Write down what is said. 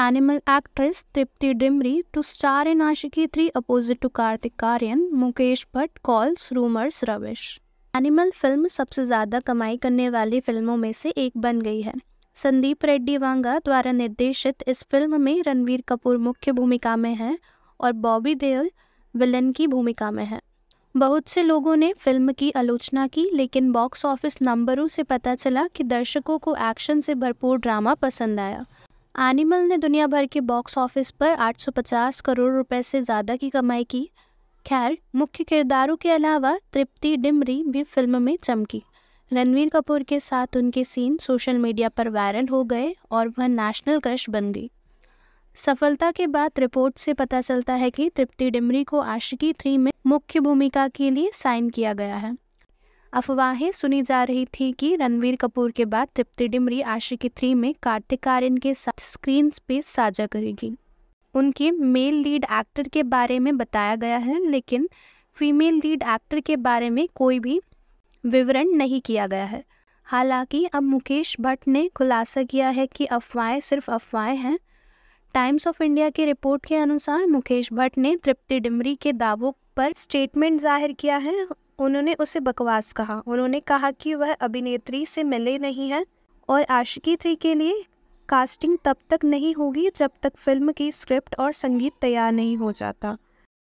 animal actress Tripti Dimri to star in Aashiqui three opposite to Kartik Karyan, Mukesh Bhatt calls rumours रविश Animal film सबसे ज़्यादा कमाई करने वाली फिल्मों में से एक बन गई है संदीप रेड्डी वांगा द्वारा निर्देशित इस फिल्म में रणवीर कपूर मुख्य भूमिका में हैं और बॉबी देओल विलन की भूमिका में है बहुत से लोगों ने फिल्म की आलोचना की लेकिन बॉक्स ऑफिस नंबरों से पता चला कि दर्शकों को एक्शन से भरपूर ड्रामा पसंद आया एनिमल ने दुनिया भर के बॉक्स ऑफिस पर 850 करोड़ रुपए से ज़्यादा की कमाई की खैर मुख्य किरदारों के अलावा तृप्ति डिमरी भी फिल्म में चमकी रणवीर कपूर के साथ उनके सीन सोशल मीडिया पर वायरल हो गए और वह नेशनल क्रश बन गई सफलता के बाद रिपोर्ट से पता चलता है कि तृप्ति डिमरी को आशिकी थ्री में मुख्य भूमिका के लिए साइन किया गया है अफवाहें सुनी जा रही थी कि रणवीर कपूर के बाद तृप्ति डिमरी आशिकी थ्री में कार्तिक आर्यन के साथ स्क्रीन स्पेस साझा करेगी उनके मेल लीड एक्टर के बारे में बताया गया है लेकिन फीमेल लीड एक्टर के बारे में कोई भी विवरण नहीं किया गया है हालांकि अब मुकेश भट्ट ने खुलासा किया है कि अफवाहें सिर्फ अफवाहें हैं टाइम्स ऑफ इंडिया की रिपोर्ट के अनुसार मुकेश भट्ट ने तृप्ति डिमरी के दावों पर स्टेटमेंट जाहिर किया है उन्होंने उसे बकवास कहा उन्होंने कहा कि वह अभिनेत्री से मिले नहीं हैं और आशिकी थ्री के लिए कास्टिंग तब तक नहीं होगी जब तक फिल्म की स्क्रिप्ट और संगीत तैयार नहीं हो जाता